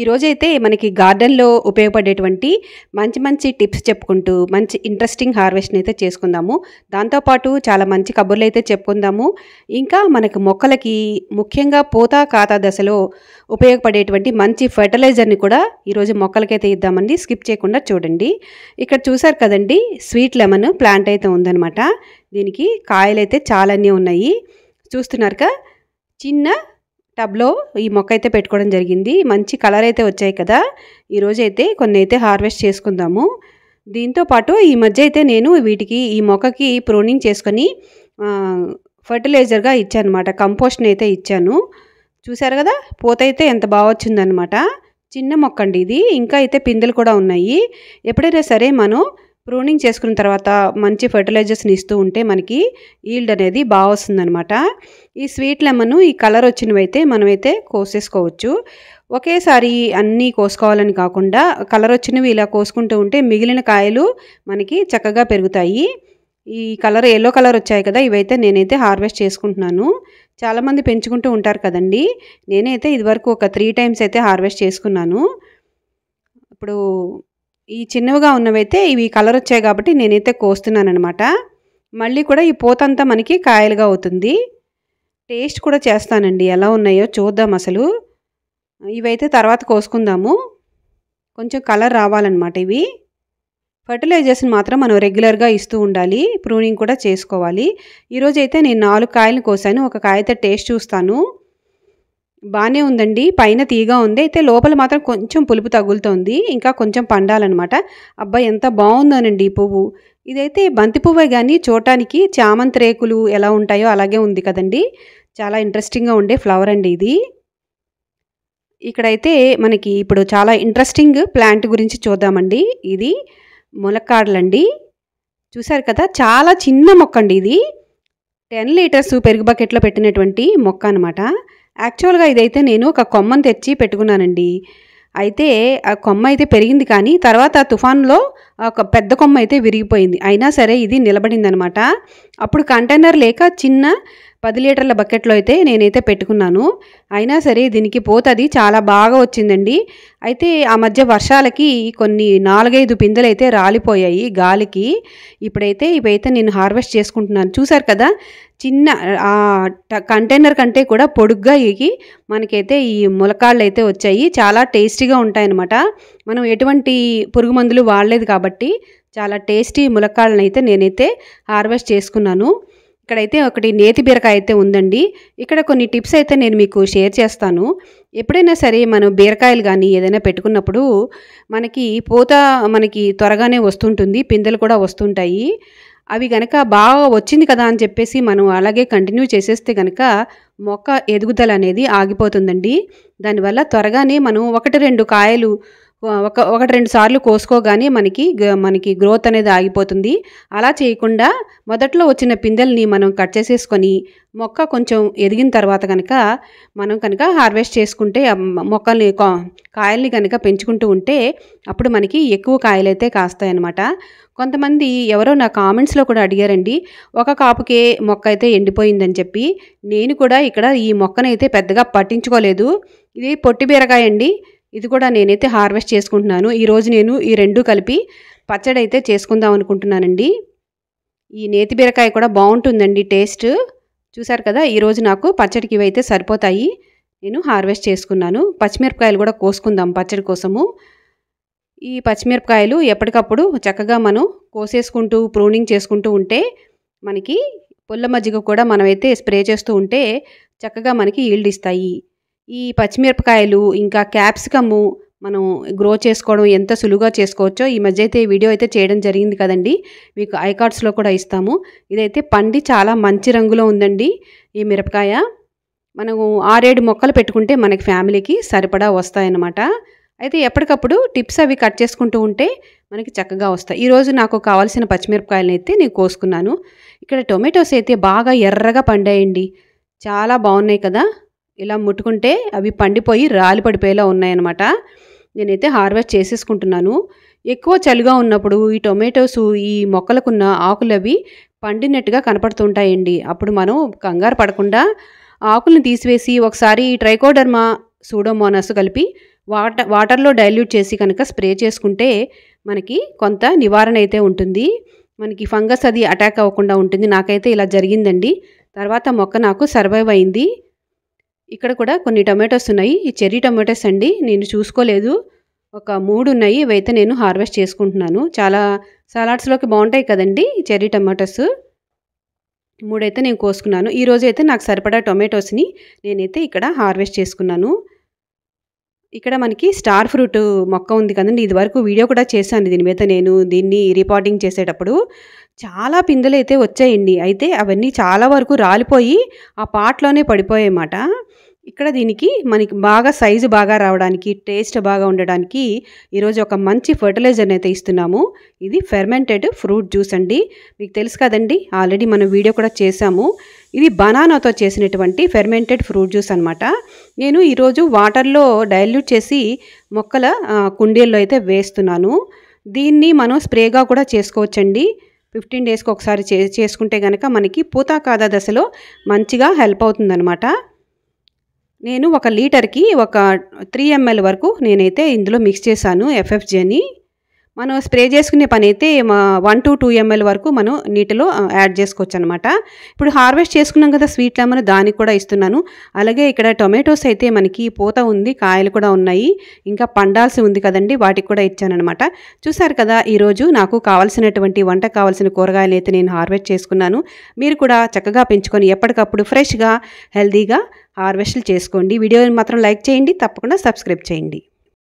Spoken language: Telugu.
ఈరోజైతే మనకి గార్డెన్లో ఉపయోగపడేటువంటి మంచి మంచి టిప్స్ చెప్పుకుంటూ మంచి ఇంట్రెస్టింగ్ హార్వెస్ట్ని అయితే చేసుకుందాము దాంతోపాటు చాలా మంచి కబుర్లు అయితే చెప్పుకుందాము ఇంకా మనకు మొక్కలకి ముఖ్యంగా పూత ఖాతా దశలో ఉపయోగపడేటువంటి మంచి ఫెర్టిలైజర్ని కూడా ఈరోజు మొక్కలకైతే ఇద్దామండి స్కిప్ చేయకుండా చూడండి ఇక్కడ చూసారు కదండి స్వీట్ లెమన్ ప్లాంట్ అయితే ఉందనమాట దీనికి కాయలైతే చాలానే ఉన్నాయి చూస్తున్నారు చిన్న టబ్లో ఈ మొక్క అయితే పెట్టుకోవడం జరిగింది మంచి కలర్ అయితే వచ్చాయి కదా ఈరోజు అయితే కొన్ని అయితే హార్వెస్ట్ చేసుకుందాము దీంతో పాటు ఈ మధ్య అయితే నేను వీటికి ఈ మొక్కకి ప్రూనింగ్ చేసుకొని ఫర్టిలైజర్గా ఇచ్చాను అనమాట కంపోస్ట్ని అయితే ఇచ్చాను చూసారు కదా పూత అయితే ఎంత బాగా వచ్చిందనమాట చిన్న మొక్క అండి ఇది ఇంకా అయితే పిందెలు కూడా ఉన్నాయి ఎప్పుడైనా సరే మనం ప్రూనింగ్ చేసుకున్న తర్వాత మంచి ఫర్టిలైజర్స్ని ఇస్తూ ఉంటే మనకి ఈల్డ్ అనేది బాగా వస్తుందనమాట ఈ స్వీట్ లెమన్ ఈ కలర్ వచ్చినవైతే మనమైతే కోసేసుకోవచ్చు ఒకేసారి అన్నీ కోసుకోవాలని కాకుండా కలర్ వచ్చినవి ఇలా కోసుకుంటూ ఉంటే మిగిలిన కాయలు మనకి చక్కగా పెరుగుతాయి ఈ కలర్ ఎల్లో కలర్ వచ్చాయి కదా ఇవైతే నేనైతే హార్వెస్ట్ చేసుకుంటున్నాను చాలామంది పెంచుకుంటూ ఉంటారు కదండి నేనైతే ఇదివరకు ఒక త్రీ టైమ్స్ అయితే హార్వెస్ట్ చేసుకున్నాను ఇప్పుడు ఈ చిన్నవిగా ఉన్నవైతే ఇవి కలర్ వచ్చాయి కాబట్టి నేనైతే కోస్తున్నాను అనమాట మళ్ళీ కూడా ఈ పోతంతా మనకి కాయలుగా అవుతుంది టేస్ట్ కూడా చేస్తానండి ఎలా ఉన్నాయో చూద్దాం అసలు ఇవైతే తర్వాత కోసుకుందాము కొంచెం కలర్ రావాలన్నమాట ఇవి ఫర్టిలైజర్స్ని మాత్రం మనం రెగ్యులర్గా ఇస్తూ ఉండాలి ప్రూనింగ్ కూడా చేసుకోవాలి ఈరోజైతే నేను నాలుగు కాయలు కోసాను ఒక కాయతో టేస్ట్ చూస్తాను బాగానే ఉందండి పైన తీగా ఉంది అయితే లోపల మాత్రం కొంచెం పులుపు తగులుతోంది ఇంకా కొంచెం పండాలన్నమాట అబ్బాయి ఎంత బాగుందోనండి ఈ పువ్వు ఇదైతే బంతి పువ్వే కానీ చూడటానికి చామంతి రేకులు ఎలా ఉంటాయో అలాగే ఉంది కదండి చాలా ఇంట్రెస్టింగ్గా ఉండే ఫ్లవర్ అండి ఇది ఇక్కడైతే మనకి ఇప్పుడు చాలా ఇంట్రెస్టింగ్ ప్లాంట్ గురించి చూద్దామండి ఇది ములక్కాడలండి చూసారు కదా చాలా చిన్న మొక్క అండి ఇది టెన్ లీటర్స్ పెరుగు బకెట్లో పెట్టినటువంటి మొక్క అనమాట యాక్చువల్గా ఇదైతే నేను ఒక కొమ్మను తెచ్చి పెట్టుకున్నానండి అయితే ఆ కొమ్మ అయితే పెరిగింది కానీ తర్వాత ఆ తుఫాన్లో ఒక పెద్ద కొమ్మ అయితే విరిగిపోయింది అయినా సరే ఇది నిలబడింది అనమాట అప్పుడు కంటైనర్ లేక చిన్న పది లీటర్ల బకెట్లో అయితే నేనైతే పెట్టుకున్నాను అయినా సరే దీనికి పోతది చాలా బాగా వచ్చిందండి అయితే ఆ మధ్య వర్షాలకి కొన్ని నాలుగైదు పిందెలైతే అయితే రాలిపోయాయి గాలికి ఇప్పుడైతే ఇవైతే నేను హార్వెస్ట్ చేసుకుంటున్నాను చూసారు కదా చిన్న కంటైనర్ కంటే కూడా పొడుగ్గా ఇగి మనకైతే ఈ ములకాళ్ళు అయితే వచ్చాయి చాలా టేస్టీగా ఉంటాయన్నమాట మనం ఎటువంటి పురుగు మందులు వాడలేదు కాబట్టి చాలా టేస్టీ ములక్కాళ్ళని అయితే నేనైతే హార్వెస్ట్ చేసుకున్నాను ఇక్కడైతే ఒకటి నేతి బీరకాయ అయితే ఉందండి ఇక్కడ కొన్ని టిప్స్ అయితే నేను మీకు షేర్ చేస్తాను ఎప్పుడైనా సరే మనం బీరకాయలు కానీ ఏదైనా పెట్టుకున్నప్పుడు మనకి పూత మనకి త్వరగానే వస్తుంటుంది పిందెలు కూడా వస్తుంటాయి అవి కనుక బాగా వచ్చింది కదా అని చెప్పేసి మనం అలాగే కంటిన్యూ చేసేస్తే కనుక మొక్క ఎదుగుదల అనేది ఆగిపోతుందండి దానివల్ల త్వరగానే మనం ఒకటి రెండు కాయలు ఒక ఒకటి రెండు సార్లు కోసుకోగానే మనకి మనకి గ్రోత్ అనేది ఆగిపోతుంది అలా చేయకుండా మొదట్లో వచ్చిన పిందెల్ని మనం కట్ చేసేసుకొని మొక్క కొంచెం ఎదిగిన తర్వాత కనుక మనం కనుక హార్వెస్ట్ చేసుకుంటే మొక్కల్ని కాయల్ని కనుక పెంచుకుంటూ ఉంటే అప్పుడు మనకి ఎక్కువ కాయలైతే కాస్తాయన్నమాట కొంతమంది ఎవరో నా కామెంట్స్లో కూడా అడిగారండి ఒక కాపుకే మొక్క అయితే ఎండిపోయిందని చెప్పి నేను కూడా ఇక్కడ ఈ మొక్కనైతే పెద్దగా పట్టించుకోలేదు ఇది పొట్టి బీరకాయ అండి ఇది కూడా నేనైతే హార్వెస్ట్ చేసుకుంటున్నాను ఈరోజు నేను ఈ రెండు కలిపి పచ్చడి అయితే చేసుకుందాం అనుకుంటున్నానండి ఈ నేతి బీరకాయ కూడా బాగుంటుందండి టేస్ట్ చూసారు కదా ఈరోజు నాకు పచ్చడికి ఇవైతే సరిపోతాయి నేను హార్వెస్ట్ చేసుకున్నాను పచ్చిమిరపకాయలు కూడా కోసుకుందాం పచ్చడి కోసము ఈ పచ్చిమిరపకాయలు ఎప్పటికప్పుడు చక్కగా మనం కోసేసుకుంటూ ప్రూనింగ్ చేసుకుంటూ ఉంటే మనకి పుల్ల మజ్జిగ కూడా మనమైతే స్ప్రే చేస్తూ ఉంటే చక్కగా మనకి ఈల్డ్ ఇస్తాయి ఈ పచ్చిమిరపకాయలు ఇంకా క్యాప్సికము మనం గ్రో చేసుకోవడం ఎంత సులువుగా చేసుకోవచ్చో ఈ మధ్య అయితే వీడియో అయితే చేయడం జరిగింది కదండి మీకు ఐకార్డ్స్లో కూడా ఇస్తాము ఇదైతే పండి చాలా మంచి రంగులో ఉందండి ఈ మిరపకాయ మనము ఆరేడు మొక్కలు పెట్టుకుంటే మనకి ఫ్యామిలీకి సరిపడా వస్తాయన్నమాట అయితే ఎప్పటికప్పుడు టిప్స్ అవి కట్ చేసుకుంటూ ఉంటే మనకి చక్కగా వస్తాయి ఈరోజు నాకు కావాల్సిన పచ్చిమిరపకాయలను అయితే నేను కోసుకున్నాను ఇక్కడ టొమాటోస్ అయితే బాగా ఎర్రగా పండాయండి చాలా బాగున్నాయి కదా ఇలా ముట్టుకుంటే అవి పండిపోయి రాలి పడిపోయేలా ఉన్నాయన్నమాట నేనైతే హార్వెస్ట్ చేసేసుకుంటున్నాను ఎక్కువ చలిగా ఉన్నప్పుడు ఈ టొమాటోస్ ఈ మొక్కలకున్న ఆకులు అవి పండినట్టుగా కనపడుతుంటాయండి అప్పుడు మనం కంగారు పడకుండా ఆకులను తీసివేసి ఒకసారి ట్రైకోడర్మా సూడోమోనాస్ కలిపి వాటర్ వాటర్లో డైల్యూట్ చేసి కనుక స్ప్రే చేసుకుంటే మనకి కొంత నివారణ అయితే ఉంటుంది మనకి ఫంగస్ అది అటాక్ అవ్వకుండా ఉంటుంది నాకైతే ఇలా జరిగిందండి తర్వాత మొక్క నాకు సర్వైవ్ అయింది ఇక్కడ కూడా కొన్ని టమాటోస్ ఉన్నాయి ఈ చెర్రీ టమాటోస్ అండి నేను చూసుకోలేదు ఒక మూడు ఉన్నాయి ఇవైతే నేను హార్వెస్ట్ చేసుకుంటున్నాను చాలా సలాడ్స్లోకి బాగుంటాయి కదండి చెర్రీ టమాటోస్ మూడైతే నేను కోసుకున్నాను ఈరోజు అయితే నాకు సరిపడా టొమాటోస్ని నేనైతే ఇక్కడ హార్వెస్ట్ చేసుకున్నాను ఇక్కడ మనకి స్టార్ ఫ్రూట్ మొక్క ఉంది కదండి ఇది వరకు వీడియో కూడా చేశాను దీని మీద నేను దీన్ని రికార్డింగ్ చేసేటప్పుడు చాలా పిందెలు అయితే వచ్చాయండి అయితే అవన్నీ చాలా వరకు రాలిపోయి ఆ పాట్లోనే పడిపోయాయి అన్నమాట ఇక్కడ దీనికి మనకి బాగా సైజు బాగా రావడానికి టేస్ట్ బాగా ఉండడానికి ఈరోజు ఒక మంచి ఫర్టిలైజర్ని అయితే ఇస్తున్నాము ఇది ఫెర్మెంటెడ్ ఫ్రూట్ జ్యూస్ అండి మీకు తెలుసు కదండి ఆల్రెడీ మనం వీడియో కూడా చేశాము ఇది బనానాతో చేసినటువంటి ఫెర్మెంటెడ్ ఫ్రూట్ జ్యూస్ అనమాట నేను ఈరోజు వాటర్లో డైల్యూట్ చేసి మొక్కల కుండీల్లో అయితే వేస్తున్నాను దీన్ని మనం స్ప్రేగా కూడా చేసుకోవచ్చండి ఫిఫ్టీన్ డేస్కి ఒకసారి చేసుకుంటే కనుక మనకి కాదా దశలో మంచిగా హెల్ప్ అవుతుందనమాట నేను ఒక లీటర్కి ఒక త్రీ ఎంఎల్ వరకు నేనైతే ఇందులో మిక్స్ చేశాను ఎఫ్ఎఫ్జేని మనం స్ప్రే చేసుకునే పని అయితే వన్ టు టూ ఎంఎల్ వరకు మనం నీటిలో యాడ్ చేసుకోవచ్చు అనమాట ఇప్పుడు హార్వెస్ట్ చేసుకున్నాం కదా స్వీట్ లెమన్ దానికి కూడా ఇస్తున్నాను అలాగే ఇక్కడ టొమాటోస్ అయితే మనకి పూత ఉంది కాయలు కూడా ఉన్నాయి ఇంకా పండాల్సి ఉంది కదండి వాటికి కూడా ఇచ్చానమాట చూసారు కదా ఈరోజు నాకు కావాల్సినటువంటి వంట కావాల్సిన కూరగాయలు అయితే నేను హార్వెస్ట్ చేసుకున్నాను మీరు కూడా చక్కగా పెంచుకొని ఎప్పటికప్పుడు ఫ్రెష్గా హెల్దీగా హార్వెస్ట్లు చేసుకోండి వీడియోని మాత్రం లైక్ చేయండి తప్పకుండా సబ్స్క్రైబ్ చేయండి